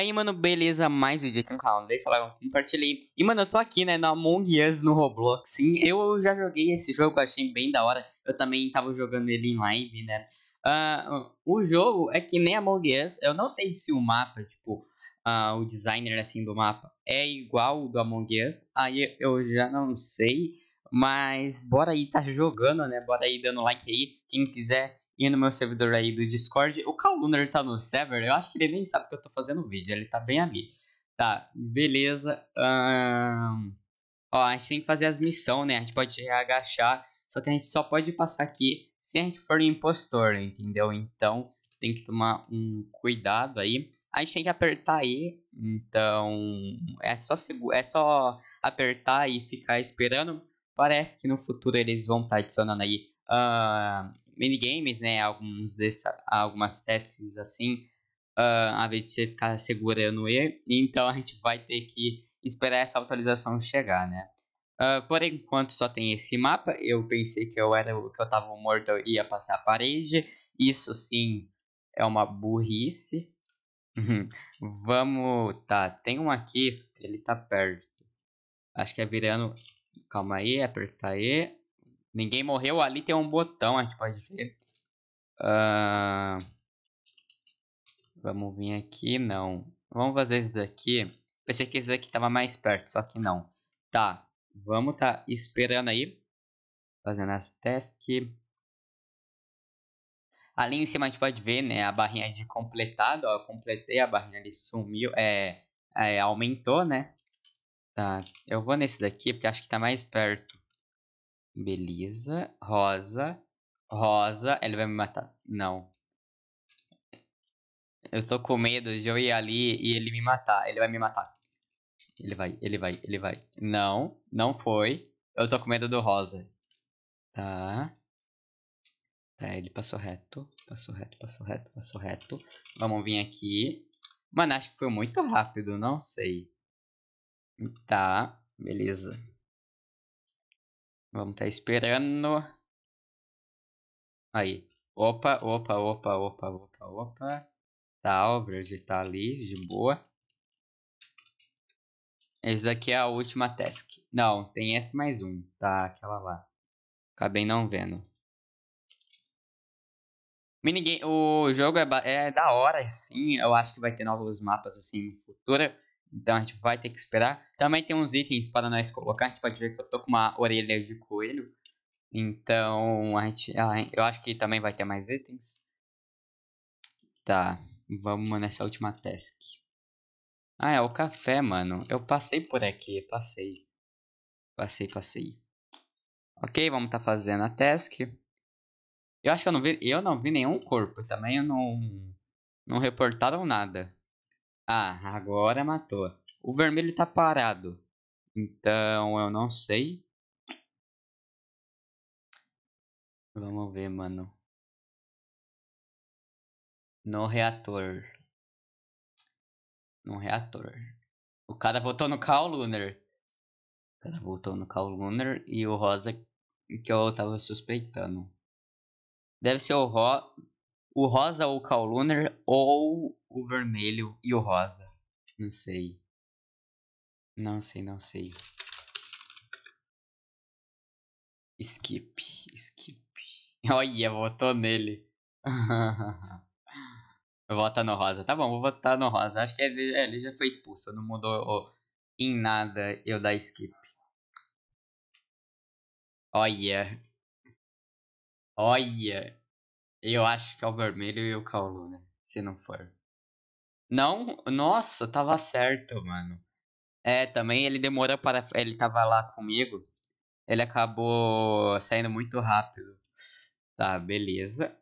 aí, mano, beleza? Mais um dia aqui no canal. Deixa o like, compartilhei. E, mano, eu tô aqui, né, na Among Us no Roblox. Sim, eu já joguei esse jogo, achei bem da hora. Eu também tava jogando ele em live, né? Uh, o jogo é que nem Among Us. Eu não sei se o mapa, tipo, uh, o designer, assim, do mapa é igual o do Among Us. Aí eu já não sei. Mas bora aí tá jogando, né? Bora aí dando like aí. Quem quiser e no meu servidor aí do Discord. O Kaluner Lunar tá no server, eu acho que ele nem sabe que eu tô fazendo vídeo, ele tá bem ali. Tá, beleza. Um... Ó, a gente tem que fazer as missões, né? A gente pode agachar, só que a gente só pode passar aqui se a gente for impostor, entendeu? Então tem que tomar um cuidado aí. A gente tem que apertar E, então é só, é só apertar e ficar esperando. Parece que no futuro eles vão estar tá adicionando aí uh, minigames, né? Alguns dessa, algumas tasks assim, uh, a vez de você ficar segurando E. Então a gente vai ter que esperar essa atualização chegar, né? Uh, por enquanto só tem esse mapa. Eu pensei que eu era que eu tava morto e ia passar a parede. Isso sim é uma burrice. Uhum. Vamos, tá, tem um aqui, ele tá perto. Acho que é virando. Calma aí, apertar E. Ninguém morreu. Ali tem um botão, a gente pode ver. Uh... Vamos vir aqui, não. Vamos fazer esse daqui. Pensei que esse daqui tava mais perto, só que não. Tá, vamos tá esperando aí. Fazendo as tasks. Ali em cima a gente pode ver, né, a barrinha de completado, ó, eu completei, a barrinha ali sumiu, é, é, aumentou, né. Tá, eu vou nesse daqui porque acho que tá mais perto. Beleza. Rosa. Rosa. Ele vai me matar. Não. Eu tô com medo de eu ir ali e ele me matar. Ele vai me matar. Ele vai, ele vai, ele vai. Não, não foi. Eu tô com medo do rosa. Tá. Tá, ele passou reto. Passou reto, passou reto, passou reto. Vamos vir aqui. Mano, acho que foi muito rápido, não sei. Tá, beleza. Vamos estar tá esperando. Aí. Opa, opa, opa, opa, opa, opa. Tá, o verde tá ali, de boa. Esse daqui é a última task. Não, tem S mais um. Tá, aquela lá. Acabei não vendo. Minigame, o jogo é, é da hora, sim. Eu acho que vai ter novos mapas assim no futuro. Então a gente vai ter que esperar. Também tem uns itens para nós colocar. A gente pode ver que eu tô com uma orelha de coelho. Então a gente, ah, eu acho que também vai ter mais itens. Tá, vamos nessa última task. Ah, é o café, mano. Eu passei por aqui, passei. Passei, passei. Ok, vamos tá fazendo a task. Eu acho que eu não vi, eu não vi nenhum corpo também, eu não não reportaram nada. Ah, agora matou. O vermelho tá parado. Então, eu não sei. Vamos ver, mano. No reator. No reator. O cara voltou no Cal Lunar. O cara voltou no Cal Lunar e o rosa que eu tava suspeitando. Deve ser o, ro o rosa ou o Cal Lunar ou o vermelho e o rosa. Não sei. Não sei, não sei. Skip, skip. Olha, votou nele. Vota no rosa. Tá bom, vou votar no rosa. Acho que ele, é, ele já foi expulso. Não mudou oh, em nada eu dar skip. Olha. Olha. Eu acho que é o vermelho e o caulu, né? Se não for. Não, nossa, tava certo, mano. É, também ele demorou para. Ele tava lá comigo. Ele acabou saindo muito rápido. Tá, beleza.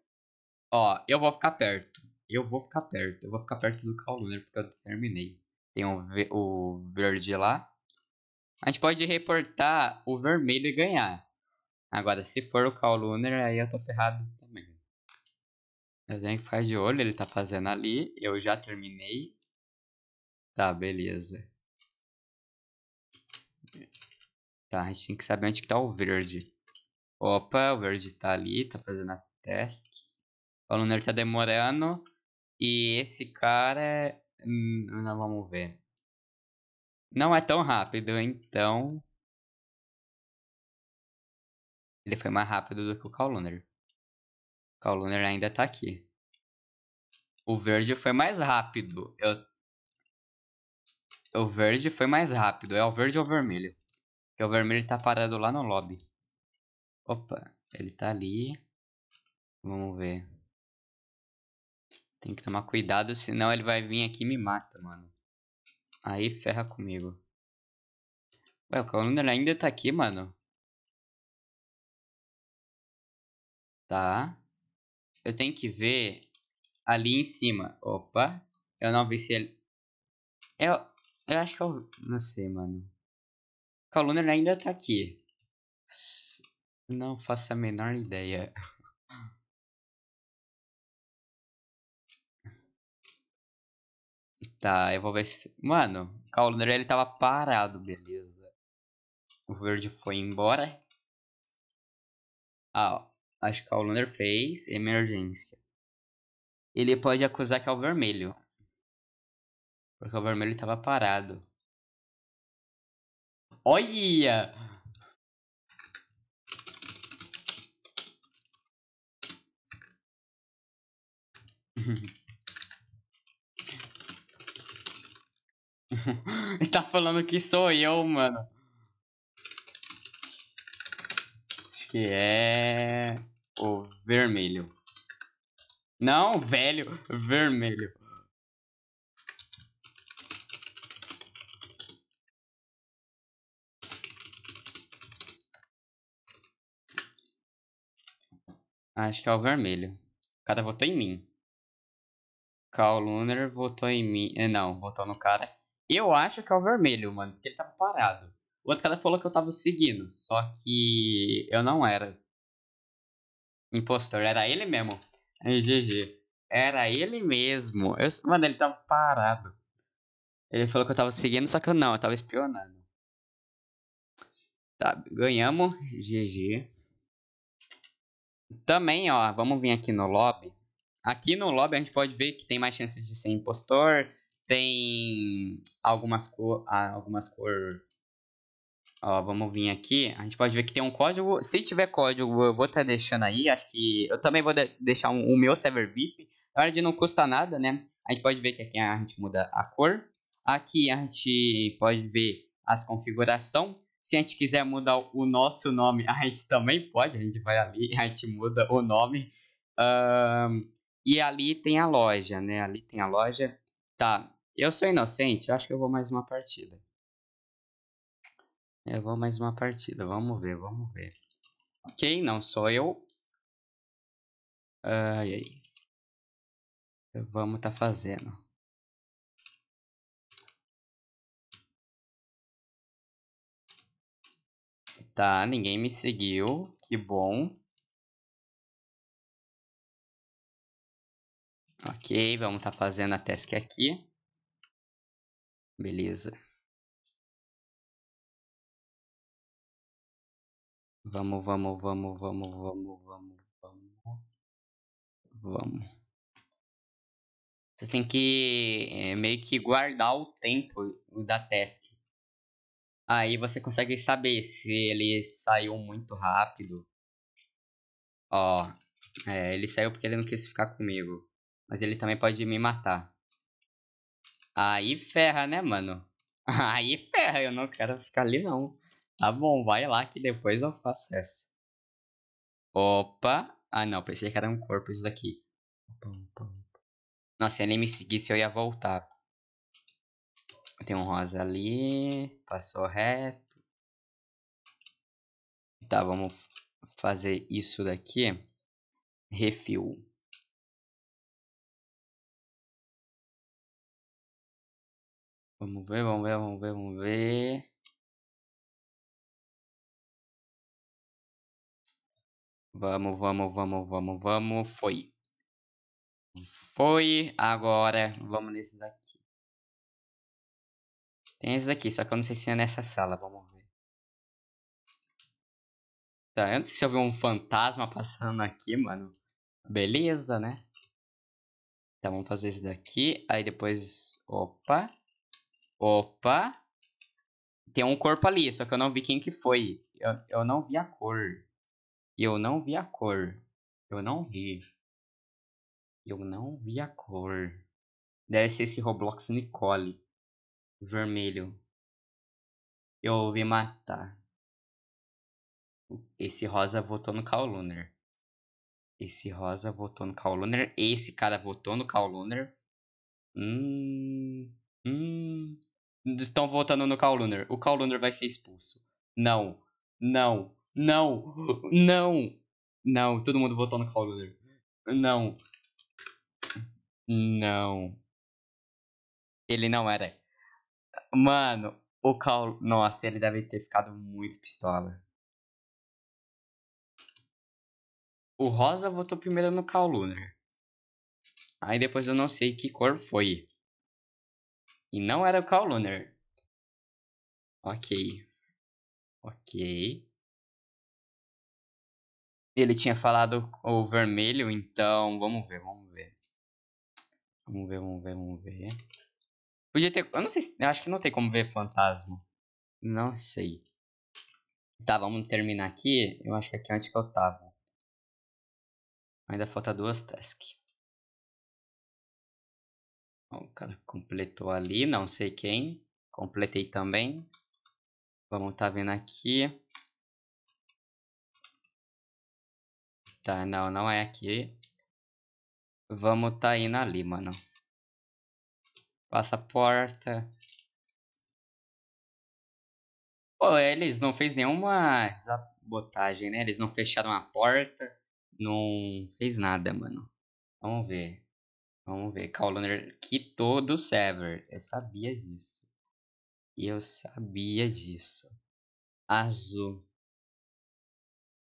Ó, eu vou ficar perto. Eu vou ficar perto. Eu vou ficar perto do Kaluner porque eu terminei. Tem o, o verde lá. A gente pode reportar o vermelho e ganhar. Agora, se for o Kaluner, aí eu tô ferrado. Desenho que faz de olho, ele tá fazendo ali. Eu já terminei. Tá, beleza. Tá, a gente tem que saber onde que tá o verde. Opa, o verde tá ali, tá fazendo a task. O Lunar tá demorando. E esse cara... É, hum, não, vamos ver. Não é tão rápido, então... Ele foi mais rápido do que o Call Lunar. Kyle Luner ainda tá aqui. O verde foi mais rápido. Eu... O verde foi mais rápido. É o verde ou o vermelho? Porque o vermelho tá parado lá no lobby. Opa, ele tá ali. Vamos ver. Tem que tomar cuidado, senão ele vai vir aqui e me mata, mano. Aí ferra comigo. Ué, o Calendar ainda tá aqui, mano. Tá. Eu tenho que ver ali em cima. Opa. Eu não vi se ele... Eu, eu acho que eu... Não sei, mano. O ainda tá aqui. Não faço a menor ideia. Tá, eu vou ver se... Mano, o ele tava parado, beleza. O verde foi embora. Ah, ó. Acho que o Hollander fez. Emergência. Ele pode acusar que é o vermelho. Porque o vermelho estava parado. Olha! Ele tá falando que sou eu, mano. que é o vermelho. Não, velho, vermelho. Ah, acho que é o vermelho. O cara votou em mim. Carl Lunar votou em mim. Eh, não, votou no cara. Eu acho que é o vermelho, mano. Porque ele tava parado. O outro cara falou que eu tava seguindo, só que eu não era impostor, era ele mesmo. GG. Era ele mesmo. Eu, mano, ele tava parado. Ele falou que eu tava seguindo, só que eu não, eu tava espionando. Tá, ganhamos. GG. Também, ó, vamos vir aqui no lobby. Aqui no lobby a gente pode ver que tem mais chance de ser impostor, tem algumas cor, ah, algumas cor Ó, vamos vir aqui. A gente pode ver que tem um código. Se tiver código, eu vou estar tá deixando aí. Acho que eu também vou de deixar um, o meu server VIP. Na verdade, não custa nada, né? A gente pode ver que aqui a gente muda a cor. Aqui a gente pode ver as configurações. Se a gente quiser mudar o nosso nome, a gente também pode. A gente vai ali a gente muda o nome. Um, e ali tem a loja, né? Ali tem a loja. Tá, eu sou inocente, acho que eu vou mais uma partida. Eu é, vou mais uma partida. Vamos ver, vamos ver. Ok, não sou eu. Ai, ai. Vamos tá fazendo. Tá, ninguém me seguiu. Que bom. Ok, vamos tá fazendo a task aqui. Beleza. Vamos, vamos, vamos, vamos, vamos, vamos, vamos. Vamos. Vocês têm que é, meio que guardar o tempo da task. Aí você consegue saber se ele saiu muito rápido. Ó, é, ele saiu porque ele não quis ficar comigo. Mas ele também pode me matar. Aí ferra, né, mano? Aí ferra, eu não quero ficar ali não. Tá bom, vai lá que depois eu faço essa. Opa. Ah, não. Pensei que era um corpo isso daqui. Nossa, se ele me seguisse, eu ia voltar. Tem um rosa ali. Passou reto. Tá, vamos fazer isso daqui. Refil. Vamos ver, vamos ver, vamos ver, vamos ver. Vamos, vamos, vamos, vamos, vamos. Foi. Foi. Agora, vamos nesse daqui. Tem esse daqui, só que eu não sei se é nessa sala. Vamos ver. Tá, eu não sei se eu vi um fantasma passando aqui, mano. Beleza, né? Então, vamos fazer esse daqui. Aí depois... Opa. Opa. Tem um corpo ali, só que eu não vi quem que foi. Eu, eu não vi a cor. E eu não vi a cor. Eu não vi. Eu não vi a cor. Deve ser esse Roblox Nicole. Vermelho. Eu ouvi matar. Esse rosa votou no Carl Lunar. Esse rosa votou no Carl Lunar. Esse cara votou no Carl Lunar. Hum. Hum. Estão votando no Carl Lunar. O Carl Lunar vai ser expulso. Não. Não. Não! Não! Não, todo mundo votou no Cloudler. Não. Não. Ele não era. Mano, o Call Nossa, ele deve ter ficado muito pistola. O Rosa votou primeiro no Call Lunar. Aí depois eu não sei que cor foi. E não era o Call Lunar. Ok. Ok. Ele tinha falado o vermelho, então vamos ver, vamos ver. Vamos ver, vamos ver, vamos ver. Podia ter. Eu não sei. Eu acho que não tem como ver fantasma. Não sei. Tá, vamos terminar aqui. Eu acho que aqui é onde que eu tava. Ainda falta duas tasks. o cara completou ali, não sei quem. Completei também. Vamos tá vendo aqui. Tá, não, não é aqui. Vamos tá indo ali, mano. Passa a porta. Pô, eles não fez nenhuma desabotagem, né? Eles não fecharam a porta. Não fez nada, mano. Vamos ver. Vamos ver. Cowlander quitou do server. Eu sabia disso. Eu sabia disso. Azul.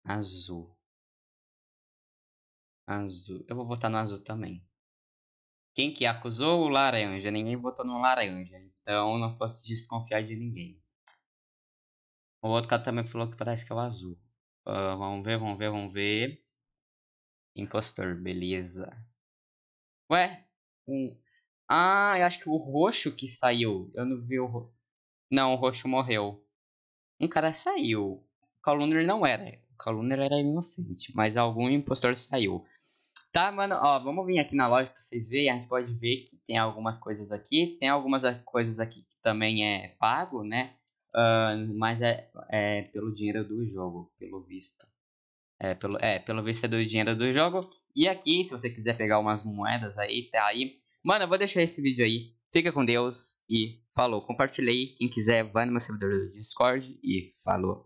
Azul. Azul. Eu vou votar no azul também. Quem que acusou o laranja? Ninguém votou no laranja. Então não posso desconfiar de ninguém. O outro cara também falou que parece que é o azul. Uh, vamos ver, vamos ver, vamos ver. Impostor, beleza. Ué? Um... Ah, eu acho que o roxo que saiu. Eu não vi o Não, o roxo morreu. Um cara saiu. O Calunner não era. O Calunner era inocente, mas algum impostor saiu. Tá, mano, ó, vamos vir aqui na loja pra vocês verem. A gente pode ver que tem algumas coisas aqui. Tem algumas eh, coisas aqui que também é pago, né? Uh, mas é, é pelo dinheiro do jogo, pelo visto. É pelo, é, pelo visto é do dinheiro do jogo. E aqui, se você quiser pegar umas moedas aí, tá aí. Mano, eu vou deixar esse vídeo aí. Fica com Deus e falou. Compartilhei. Quem quiser, vai no meu servidor do Discord e falou.